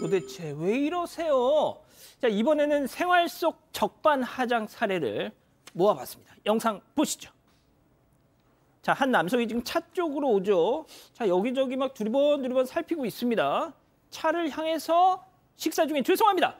도대체 왜 이러세요? 자, 이번에는 생활 속 적반하장 사례를 모아봤습니다. 영상 보시죠. 자, 한 남성이 지금 차 쪽으로 오죠. 자, 여기저기 막 두리번 두리번 살피고 있습니다. 차를 향해서 식사 중에 죄송합니다.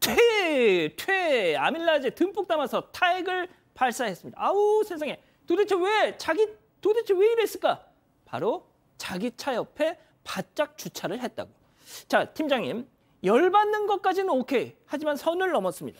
퇴! 퇴! 아밀라제 듬뿍 담아서 타액을 발사했습니다. 아우 세상에 도대체 왜 자기 도대체 왜 이랬을까? 바로 자기 차 옆에 바짝 주차를 했다고. 자, 팀장님. 열받는 것까지는 오케이. 하지만 선을 넘었습니다.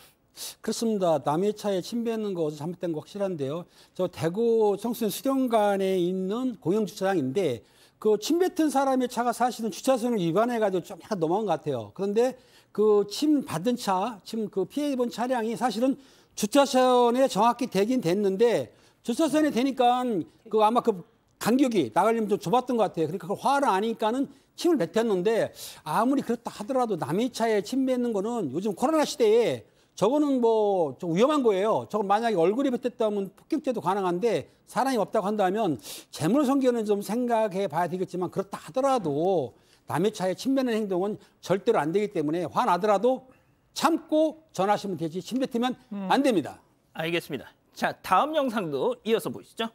그렇습니다. 남의 차에 침뱉는 거 잘못된 거 확실한데요. 저 대구 청소년 수련관에 있는 공영 주차장인데 그 침뱉은 사람의 차가 사실은 주차선을 위반해 가지고 좀 약간 넘어간 것 같아요. 그런데 그 침 받은 차, 침 그 피해 입은 차량이 사실은 주차선에 정확히 되긴 됐는데 주차선에 되니까 그 아마 그 간격이 나가려면 좀 좁았던 것 같아요. 그러니까 그 화를 아니까는 힘을 뱉었는데 아무리 그렇다 하더라도 남의 차에 침 뱉는 거는 요즘 코로나 시대에 저거는 뭐 좀 위험한 거예요. 저건 만약에 얼굴이 뱉었다면 폭격죄도 가능한데 사람이 없다고 한다면 재물 손괴는 좀 생각해 봐야 되겠지만 그렇다 하더라도 남의 차에 침뱉는 행동은 절대로 안 되기 때문에 화나더라도 참고 전하시면 되지 침뱉으면 음. 안 됩니다. 알겠습니다. 자 다음 영상도 이어서 보시죠.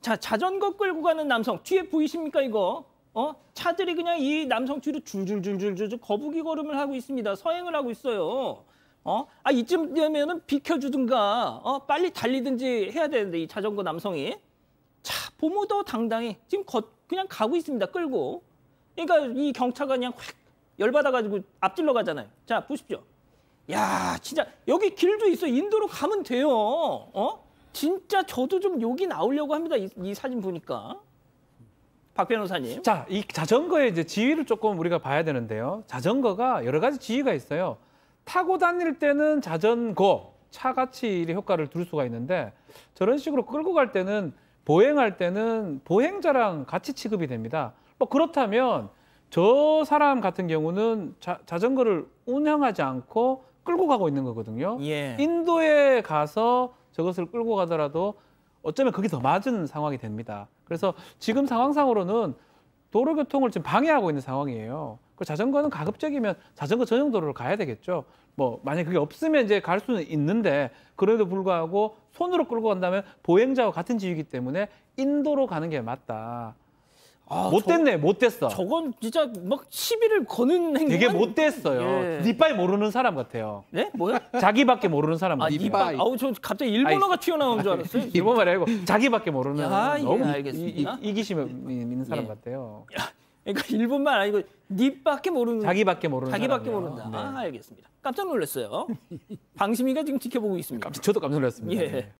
자 자전거 끌고 가는 남성 뒤에 보이십니까 이거? 어? 차들이 그냥 이 남성 뒤로 줄줄줄줄줄 거북이 걸음을 하고 있습니다. 서행을 하고 있어요. 어? 아 이쯤 되면은 비켜주든가 어? 빨리 달리든지 해야 되는데 이 자전거 남성이 자 보모도 당당히 지금 걷 그냥 가고 있습니다. 끌고 그러니까 이 경차가 그냥 확 열받아가지고 앞질러 가잖아요. 자 보십시오. 야 진짜 여기 길도 있어 인도로 가면 돼요. 어? 진짜 저도 좀 여기 나오려고 합니다. 이, 이 사진 보니까. 박 변호사님. 자, 이 자전거의 이제 지위를 조금 우리가 봐야 되는데요. 자전거가 여러 가지 지위가 있어요. 타고 다닐 때는 자전거, 차 가치 효과를 둘 수가 있는데 저런 식으로 끌고 갈 때는 보행할 때는 보행자랑 같이 취급이 됩니다. 뭐 그렇다면 저 사람 같은 경우는 자, 전거를 운행하지 않고 끌고 가고 있는 거거든요. 예. 인도에 가서 저것을 끌고 가더라도 어쩌면 그게 더 맞은 상황이 됩니다. 그래서 지금 상황상으로는 도로교통을 지금 방해하고 있는 상황이에요. 그 자전거는 가급적이면 자전거 전용 도로를 가야 되겠죠. 뭐 만약 그게 없으면 이제 갈 수는 있는데 그래도 불구하고 손으로 끌고 간다면 보행자와 같은 지위이기 때문에 인도로 가는 게 맞다. 아, 못됐네, 못됐어. 저건 진짜 막 시비를 거는 행동. 되게 못됐어요. 예. 니빠이 모르는 사람 같아요. 예? 네? 뭐야? 자기밖에 모르는 사람 아, 같아요. 아, 니빠이. 아우, 저 갑자기 일본어가 튀어나온 줄 알았어요. 일본어 말고 자기밖에 모르는. 아, 너무 예, 이, 기심 있는 사람 예. 같아요. 야, 그러니까 일본말 아니고 니밖에 모르는. 자기밖에 모르는. 자기밖에 모른다. 네. 아, 알겠습니다. 깜짝 놀랐어요. 방심이가 지금 지켜보고 있습니다. 깜짝, 저도 깜짝 놀랐습니다. 예. 네.